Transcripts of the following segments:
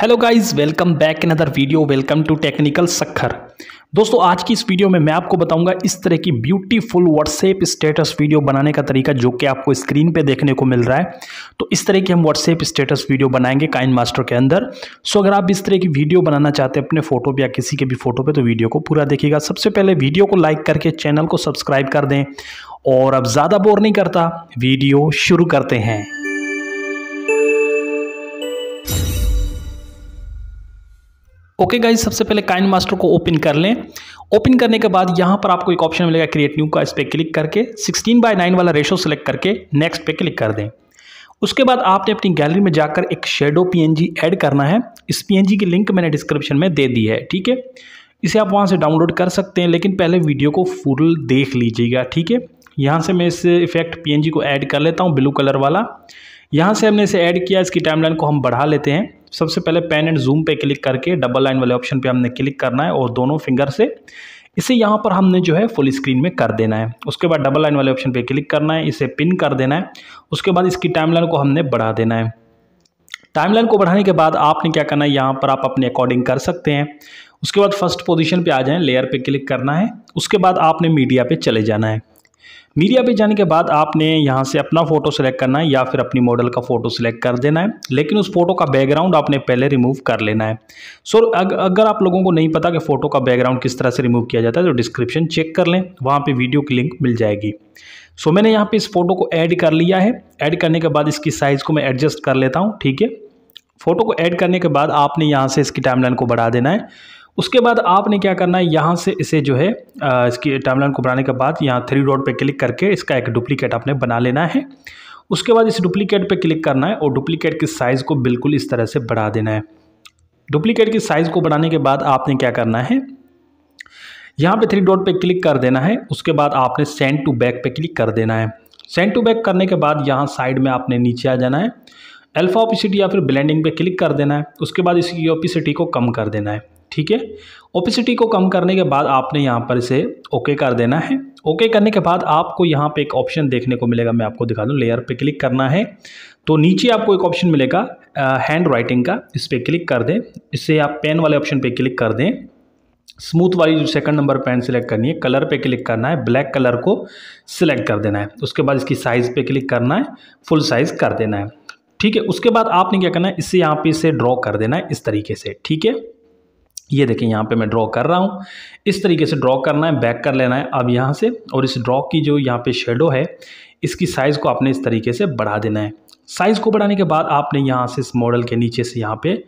hello guys welcome back in other video welcome to technical Sakhar दोस्तों आज की इस वीडियो में मैं आपको बताऊंगा इस तरह की ब्यूटीफुल व्हाट्सएप स्टेटस वीडियो बनाने का तरीका जो कि आपको स्क्रीन पे देखने को मिल रहा है तो इस तरह की हम व्हाट्सएप स्टेटस वीडियो बनाएंगे काइन मास्टर के अंदर सो अगर आप इस तरह की वीडियो बनाना चाहते हैं अपने फोटो पर या किसी के भी फोटो पर तो वीडियो को पूरा देखिएगा सबसे पहले वीडियो को लाइक करके चैनल को सब्सक्राइब कर दें और अब ज़्यादा बोर नहीं करता वीडियो शुरू करते हैं ओके गाइज सबसे पहले काइन मास्टर को ओपन कर लें ओपन करने के बाद यहां पर आपको एक ऑप्शन मिलेगा क्रिएट न्यू का इस पर क्लिक करके 16 बाय 9 वाला रेशो सेलेक्ट करके नेक्स्ट पे क्लिक कर दें उसके बाद आपने अपनी गैलरी में जाकर एक शेडो पीएनजी ऐड करना है इस पीएनजी की लिंक मैंने डिस्क्रिप्शन में दे दी है ठीक है इसे आप वहाँ से डाउनलोड कर सकते हैं लेकिन पहले वीडियो को फुल देख लीजिएगा ठीक है यहाँ से मैं इस इफेक्ट पी को ऐड कर लेता हूँ ब्लू कलर वाला यहाँ से हमने इसे ऐड किया इसकी टाइमलाइन को हम बढ़ा लेते हैं सबसे पहले पेन एंड जूम पे क्लिक करके डबल लाइन वाले ऑप्शन पे हमने क्लिक करना है और दोनों फिंगर से इसे यहाँ पर हमने जो है फुल स्क्रीन में कर देना है उसके बाद डबल लाइन वाले ऑप्शन पे क्लिक करना है इसे पिन कर देना है उसके बाद इसकी टाइमलाइन को हमने बढ़ा देना है टाइमलाइन को बढ़ाने के बाद आपने क्या करना है यहाँ पर आप अपने अकॉर्डिंग कर सकते हैं उसके बाद फर्स्ट पोजीशन पर आ जाएँ लेयर पर क्लिक करना है उसके बाद आपने मीडिया पर चले जाना है मीडिया पे जाने के बाद आपने यहाँ से अपना फ़ोटो सेलेक्ट करना है या फिर अपनी मॉडल का फ़ोटो सेलेक्ट कर देना है लेकिन उस फोटो का बैकग्राउंड आपने पहले रिमूव कर लेना है सो so, अग, अगर आप लोगों को नहीं पता कि फ़ोटो का बैकग्राउंड किस तरह से रिमूव किया जाता है तो डिस्क्रिप्शन चेक कर लें वहाँ पर वीडियो की लिंक मिल जाएगी सो so, मैंने यहाँ पर इस फ़ोटो को ऐड कर लिया है ऐड करने के बाद इसकी साइज़ को मैं एडजस्ट कर लेता हूँ ठीक है फ़ोटो को ऐड करने के बाद आपने यहाँ से इसकी टाइमलाइन को बढ़ा देना है उसके बाद आपने क्या करना है यहाँ से इसे जो है इसकी टाइमलाइन को बनाने के बाद यहाँ थ्री डॉट पे क्लिक करके इसका एक डुप्लीकेट आपने बना लेना है उसके बाद इस डुप्लीकेट पे क्लिक करना है और डुप्लीकेट की साइज़ को बिल्कुल इस तरह से बढ़ा देना है डुप्लीकेट की साइज़ को बढ़ाने के बाद आपने क्या करना है यहाँ पे थ्री डॉट पे क्लिक कर देना है उसके बाद आपने सेंड टू बैक पे क्लिक कर देना है सेंड टू बैक करने के बाद यहाँ साइड में आपने नीचे आ जाना है अल्फा ओपिसिटी या फिर ब्लेंडिंग पे क्लिक कर देना है उसके बाद इसकी ओपिसिटी को कम कर देना है ठीक है ओपेसिटी को कम करने के बाद आपने यहाँ पर इसे ओके कर देना है ओके करने के बाद आपको यहाँ पे एक ऑप्शन देखने को मिलेगा मैं आपको दिखा दूँ लेयर पे क्लिक करना है तो नीचे आपको एक ऑप्शन मिलेगा हैंड राइटिंग का इस पर क्लिक कर दें इससे आप पेन वाले ऑप्शन पर क्लिक कर दें स्मूथ वाली जो सेकंड नंबर पेन सेलेक्ट करनी है कलर पे क्लिक करना है ब्लैक कलर को सिलेक्ट कर देना है उसके बाद इसकी साइज़ पे क्लिक करना है फुल साइज़ कर देना है ठीक है उसके बाद आपने क्या करना है इससे यहाँ पे इसे ड्रॉ कर देना है इस तरीके से ठीक है ये देखें यहाँ पे मैं ड्रॉ कर रहा हूँ इस तरीके से ड्रॉ करना है बैक कर लेना है अब यहाँ से और इस ड्रॉ की जो यहाँ पे शेडो है इसकी साइज़ को आपने इस तरीके से बढ़ा देना है साइज़ को बढ़ाने के बाद आपने यहाँ से इस मॉडल के नीचे से यहाँ पे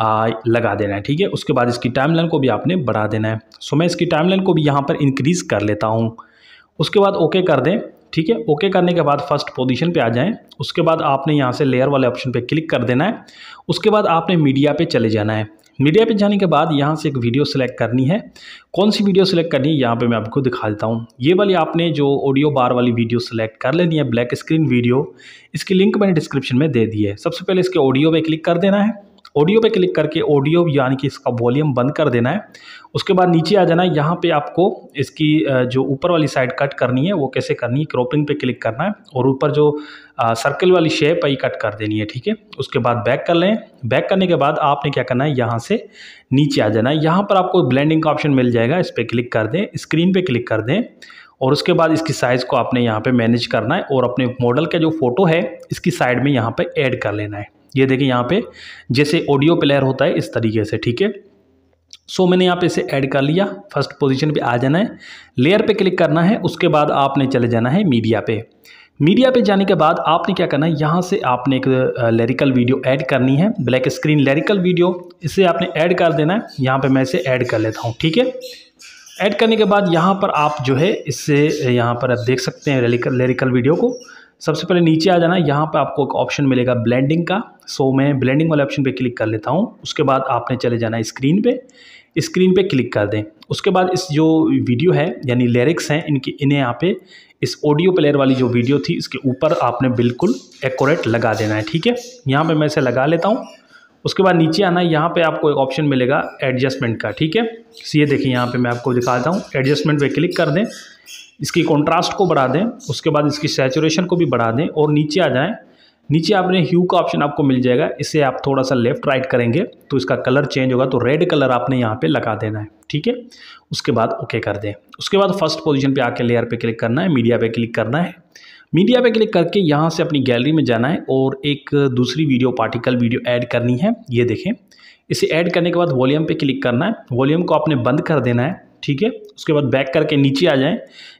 आ, लगा देना है ठीक है उसके बाद इसकी टाइमलाइन को भी आपने बढ़ा देना है सो मैं इसकी टाइमलाइन को भी यहाँ पर इंक्रीज़ कर लेता हूँ उसके बाद ओके कर दें ठीक है ओके करने के बाद फर्स्ट पोजीशन पे आ जाएं उसके बाद आपने यहाँ से लेयर वाले ऑप्शन पे क्लिक कर देना है उसके बाद आपने मीडिया पे चले जाना है मीडिया पे जाने के बाद यहाँ से एक वीडियो सेलेक्ट करनी है कौन सी वीडियो सेलेक्ट करनी है यहाँ पे मैं आपको दिखा देता हूँ ये वाली आपने जो ऑडियो बार वाली वीडियो सेलेक्ट कर लेनी है ब्लैक स्क्रीन वीडियो इसकी लिंक मैंने डिस्क्रिप्शन में दे दी है सबसे पहले इसके ऑडियो पर क्लिक कर देना है ऑडियो पे क्लिक करके ऑडियो यानी कि इसका वॉल्यूम बंद कर देना है उसके बाद नीचे आ जाना है यहाँ पे आपको इसकी जो ऊपर वाली साइड कट करनी है वो कैसे करनी है क्रॉपिंग पे क्लिक करना है और ऊपर जो सर्कल वाली शेप है कट कर देनी है ठीक है उसके बाद बैक कर लें बैक करने के बाद आपने क्या करना है यहाँ से नीचे आ जाना है यहाँ पर आपको ब्लैंडिंग का ऑप्शन मिल जाएगा इस पर क्लिक कर दें स्क्रीन पर क्लिक कर दें और उसके बाद इसकी साइज़ को आपने यहाँ पे मैनेज करना है और अपने मॉडल का जो फ़ोटो है इसकी साइड में यहाँ पे ऐड कर लेना है ये देखिए यहाँ पे जैसे ऑडियो प्लेयर होता है इस तरीके से ठीक है सो मैंने यहाँ पे इसे ऐड कर लिया फर्स्ट पोजीशन पे आ जाना है लेयर पे क्लिक करना है उसके बाद आपने चले जाना है मीडिया पे मीडिया पे जाने के बाद आपने क्या करना है यहाँ से आपने एक लेरिकल वीडियो ऐड करनी है ब्लैक स्क्रीन लेरिकल वीडियो इसे आपने ऐड कर देना है यहाँ पर मैं इसे ऐड कर लेता हूँ ठीक है ऐड करने के बाद यहाँ पर आप जो है इससे यहाँ पर आप देख सकते हैं लेरिकल वीडियो को सबसे पहले नीचे आ जाना यहाँ पे आपको एक ऑप्शन मिलेगा ब्लेंडिंग का सो मैं ब्लेंडिंग वाले ऑप्शन पे क्लिक कर लेता हूँ उसके बाद आपने चले जाना स्क्रीन पे स्क्रीन पे क्लिक कर दें उसके बाद इस जो वीडियो है यानी लिरिक्स हैं इनकी इन्हें यहाँ पे इस ऑडियो प्लेयर वाली जो वीडियो थी इसके ऊपर आपने बिल्कुल एकोरेट लगा देना है ठीक है यहाँ पर मैं इसे लगा लेता हूँ उसके बाद नीचे आना यहाँ पर आपको एक ऑप्शन मिलेगा एडजस्टमेंट का ठीक है ये देखिए यहाँ पे मैं आपको दिखाता हूँ एडजस्टमेंट पे क्लिक कर दें इसकी कॉन्ट्रास्ट को बढ़ा दें उसके बाद इसकी सेचुरेशन को भी बढ़ा दें और नीचे आ जाएँ नीचे आपने ह्यू का ऑप्शन आपको मिल जाएगा इसे आप थोड़ा सा लेफ्ट राइट करेंगे तो इसका कलर चेंज होगा तो रेड कलर आपने यहाँ पर लगा देना है ठीक है उसके बाद ओके कर दें उसके बाद फर्स्ट पोजीशन पे आके लेयर पे क्लिक करना है मीडिया पे क्लिक करना है मीडिया पे क्लिक करके यहाँ से अपनी गैलरी में जाना है और एक दूसरी वीडियो पार्टिकल वीडियो ऐड करनी है ये देखें इसे ऐड करने के बाद वॉल्यूम पे क्लिक करना है वॉल्यूम को आपने बंद कर देना है ठीक है उसके बाद बैक करके नीचे आ जाएं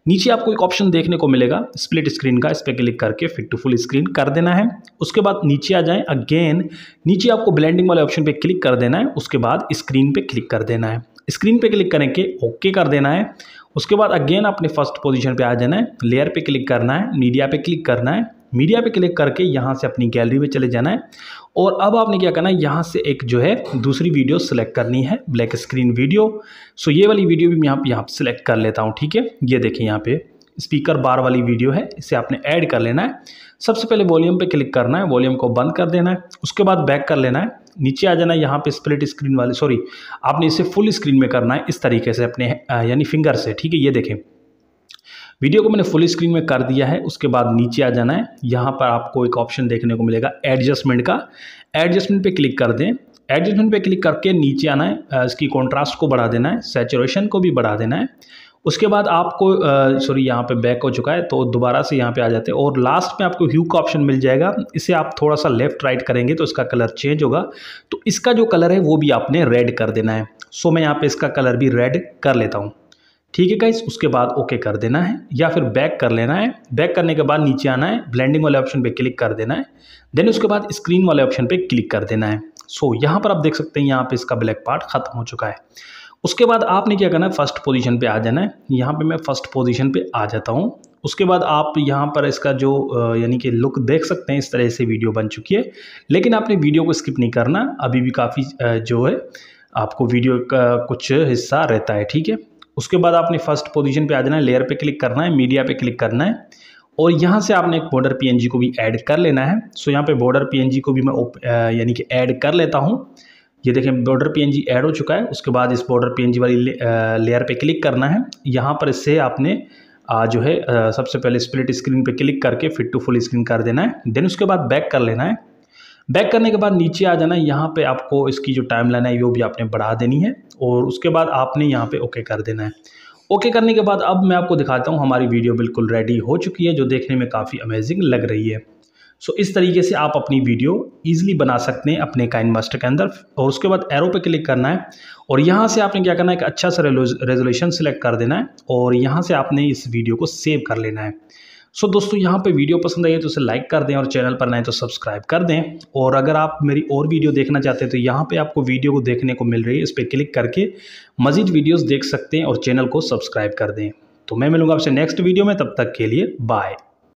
नीचे आपको एक ऑप्शन देखने को मिलेगा स्प्लिट स्क्रीन का इस पर क्लिक करके फिट टू फुल स्क्रीन कर देना है उसके बाद नीचे आ जाएं अगेन नीचे आपको ब्लेंडिंग वाले ऑप्शन पे क्लिक कर देना है उसके बाद स्क्रीन पे क्लिक कर देना है स्क्रीन पे क्लिक करें के ओके कर देना है उसके बाद अगेन अपने फर्स्ट पोजीशन पे आ जाना है लेयर पे क्लिक करना है मीडिया पे क्लिक करना है मीडिया पे क्लिक करके यहाँ से अपनी गैलरी में चले जाना है और अब आपने क्या करना है यहाँ से एक जो है दूसरी वीडियो सेलेक्ट करनी है ब्लैक स्क्रीन वीडियो सो ये वाली वीडियो भी मैं यहाँ यहाँ सेलेक्ट कर लेता हूँ ठीक है ये देखें यहाँ पर स्पीकर बार वाली वीडियो है इसे आपने ऐड कर लेना है सबसे पहले वॉल्यूम पे क्लिक करना है वॉल्यूम को बंद कर देना है उसके बाद बैक कर लेना है नीचे आ जाना है यहाँ पे स्प्लिट स्क्रीन वाले सॉरी आपने इसे फुल स्क्रीन में करना है इस तरीके से अपने यानी फिंगर से ठीक है ये देखें वीडियो को मैंने फुल स्क्रीन में कर दिया है उसके बाद नीचे आ जाना है यहाँ पर आपको एक ऑप्शन देखने को मिलेगा एडजस्टमेंट का एडजस्टमेंट पर क्लिक कर दें एडजस्टमेंट पर क्लिक करके नीचे आना है इसकी कॉन्ट्रास्ट को बढ़ा देना है सेचुरेशन को भी बढ़ा देना है उसके बाद आपको सॉरी यहाँ पे बैक हो चुका है तो दोबारा से यहाँ पे आ जाते हैं और लास्ट में आपको ह्यू का ऑप्शन मिल जाएगा इसे आप थोड़ा सा लेफ्ट राइट करेंगे तो इसका कलर चेंज होगा तो इसका जो कलर है वो भी आपने रेड कर देना है सो मैं यहाँ पर इसका कलर भी रेड कर लेता हूँ ठीक है गाइस उसके बाद ओके कर देना है या फिर बैक कर लेना है बैक करने के बाद नीचे आना है ब्लेंडिंग वाले ऑप्शन पर क्लिक कर देना है देन उसके बाद स्क्रीन वाले ऑप्शन पर क्लिक कर देना है सो यहाँ पर आप देख सकते हैं यहाँ पर इसका ब्लैक पार्ट खत्म हो चुका है उसके बाद आपने क्या करना है फर्स्ट पोजीशन पे आ जाना है यहाँ पे मैं फर्स्ट पोजीशन पे आ जाता हूँ उसके बाद आप यहाँ पर इसका जो यानी कि लुक देख सकते हैं इस तरह से वीडियो बन चुकी है लेकिन आपने वीडियो को स्किप नहीं करना अभी भी काफ़ी जो है आपको वीडियो का कुछ हिस्सा रहता है ठीक है उसके बाद आपने फर्स्ट पोजिशन पर आ जाना है लेयर पर क्लिक करना है मीडिया पर क्लिक करना है और यहाँ से आपने एक बॉर्डर पी को भी ऐड कर लेना है सो यहाँ पर बॉर्डर पी को भी मैं यानी कि ऐड कर लेता हूँ ये देखें बॉर्डर पीएनजी ऐड हो चुका है उसके बाद इस बॉर्डर पीएनजी वाली लेयर पे क्लिक करना है यहाँ पर इससे आपने आ, जो है आ, सबसे पहले स्प्लिट स्क्रीन पे क्लिक करके फिट टू फुल स्क्रीन कर देना है देन उसके बाद बैक कर लेना है बैक करने के बाद नीचे आ जाना है यहाँ पर आपको इसकी जो टाइम लाइन है वो भी आपने बढ़ा देनी है और उसके बाद आपने यहाँ पर ओके कर देना है ओके करने के बाद अब मैं आपको दिखाता हूँ हमारी वीडियो बिल्कुल रेडी हो चुकी है जो देखने में काफ़ी अमेजिंग लग रही है सो इस तरीके से आप अपनी वीडियो ईजिली बना सकते हैं अपने काइन मास्टर के अंदर और उसके बाद एरो पे क्लिक करना है और यहाँ से आपने क्या करना है एक अच्छा सा रेजोल्यूशन सेलेक्ट कर देना है और यहाँ से आपने इस वीडियो को सेव कर लेना है सो so, दोस्तों यहाँ पे वीडियो पसंद आई है तो उसे लाइक कर दें और चैनल पर नए तो सब्सक्राइब कर दें और अगर आप मेरी और वीडियो देखना चाहते हैं तो यहाँ पे आपको वीडियो को देखने को मिल रही है इस पर क्लिक करके मजीद वीडियोस देख सकते हैं और चैनल को सब्सक्राइब कर दें तो मैं मिलूंगा आपसे नेक्स्ट वीडियो में तब तक के लिए बाय